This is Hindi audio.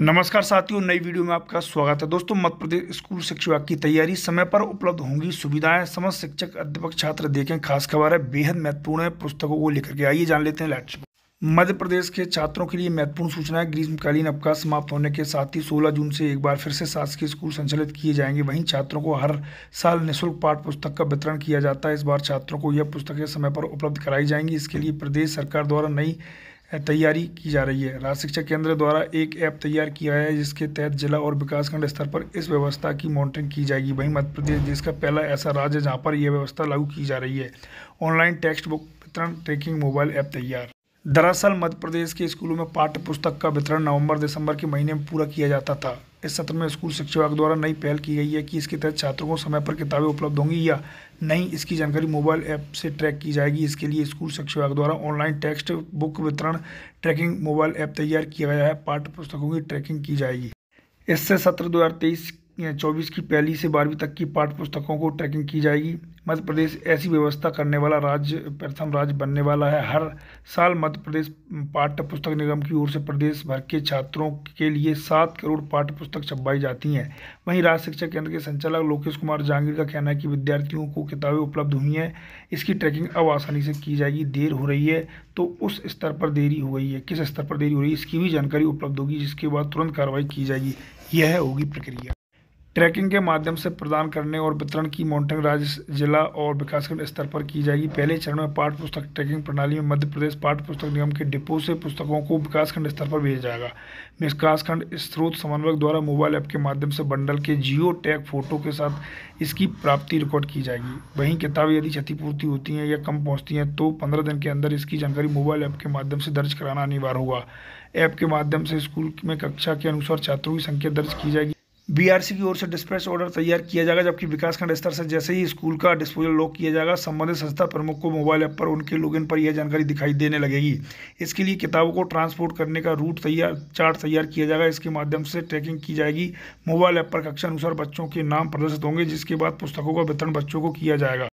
नमस्कार साथियों नई वीडियो में आपका स्वागत है दोस्तों मध्य प्रदेश स्कूल शिक्षा विभाग की तैयारी समय पर उपलब्ध होंगी सुविधाएं समस्त शिक्षक अध्यापक छात्र देखें खास खबर है बेहद महत्वपूर्ण है पुस्तकों को लेकर के आइए जान लेते हैं लक्ष्य मध्य प्रदेश के छात्रों के लिए महत्वपूर्ण सूचना है ग्रीष्मकालीन अवकाश समाप्त होने के साथ ही 16 जून से एक बार फिर से शासकीय स्कूल संचालित किए जाएंगे वहीं छात्रों को हर साल निःशुल्क पाठ पुस्तक का वितरण किया जाता है इस बार छात्रों को यह पुस्तकें समय पर उपलब्ध कराई जाएंगी इसके लिए प्रदेश सरकार द्वारा नई तैयारी की जा रही है राज्य शिक्षा केंद्र द्वारा एक ऐप तैयार किया है जिसके तहत जिला और विकासखंड स्तर पर इस व्यवस्था की मॉनिटरिंग की जाएगी वहीं मध्य प्रदेश देश का पहला ऐसा राज्य है जहाँ पर यह व्यवस्था लागू की जा रही है ऑनलाइन टेक्स्ट बुक वितरण ट्रैकिंग मोबाइल ऐप तैयार दरअसल मध्य प्रदेश के स्कूलों में पाठ्य पुस्तक का वितरण नवंबर दिसंबर के महीने में पूरा किया जाता था इस सत्र में स्कूल शिक्षा विभाग द्वारा नई पहल की गई है कि इसके तहत छात्रों को समय पर किताबें उपलब्ध होंगी या नहीं इसकी जानकारी मोबाइल ऐप से ट्रैक की जाएगी इसके लिए स्कूल शिक्षा विभाग द्वारा ऑनलाइन टेक्स्ट बुक वितरण ट्रैकिंग मोबाइल ऐप तैयार किया गया है पाठ्य पुस्तकों की ट्रैकिंग की जाएगी इससे सत्र दो चौबीस की पहली से बारहवीं तक की पाठ्य पुस्तकों को ट्रैकिंग की जाएगी मध्य प्रदेश ऐसी व्यवस्था करने वाला राज्य प्रथम राज्य बनने वाला है हर साल मध्य प्रदेश पाठ्य पुस्तक निगम की ओर से प्रदेश भर के छात्रों के लिए सात करोड़ पाठ्य पुस्तक छपवाई जाती हैं वहीं राज्य शिक्षा केंद्र के संचालक लोकेश कुमार जांगीर का कहना है कि विद्यार्थियों को किताबें उपलब्ध हुई हैं इसकी ट्रैकिंग अब आसानी से की जाएगी देर हो रही है तो उस स्तर पर देरी हो गई है किस स्तर पर देरी हो रही है इसकी भी जानकारी उपलब्ध होगी जिसके बाद तुरंत कार्रवाई की जाएगी यह होगी प्रक्रिया ट्रैकिंग के माध्यम से प्रदान करने और वितरण की मॉनिटरिंग राज्य जिला और विकासखंड स्तर पर की जाएगी पहले चरण में पाठ पुस्तक ट्रैकिंग प्रणाली में मध्य प्रदेश पाठ पुस्तक निगम के डिपो से पुस्तकों को विकासखंड स्तर पर भेजा जाएगा विकासखंड स्रोत समन्वयक द्वारा मोबाइल ऐप के माध्यम से बंडल के जियो टैग फोटो के साथ इसकी प्राप्ति रिकॉर्ड की जाएगी वहीं किताबें यदि क्षतिपूर्ति होती हैं या कम पहुँचती हैं तो पंद्रह दिन के अंदर इसकी जानकारी मोबाइल ऐप के माध्यम से दर्ज कराना अनिवार्य होगा ऐप के माध्यम से स्कूल में कक्षा के अनुसार छात्रों की संख्या दर्ज की जाएगी बीआरसी की ओर से डिस्पैच ऑर्डर तैयार किया जाएगा जबकि विकासखंड स्तर से जैसे ही स्कूल का डिस्पोजल लॉक किया जाएगा संबंधित संस्था प्रमुख को मोबाइल ऐप पर उनके लॉगिन पर यह जानकारी दिखाई देने लगेगी इसके लिए किताबों को ट्रांसपोर्ट करने का रूट तैयार चार्ट तैयार किया जाएगा इसके माध्यम से ट्रैकिंग की जाएगी मोबाइल ऐप पर कक्षा अनुसार बच्चों के नाम प्रदर्शित होंगे जिसके बाद पुस्तकों का वितरण बच्चों को किया जाएगा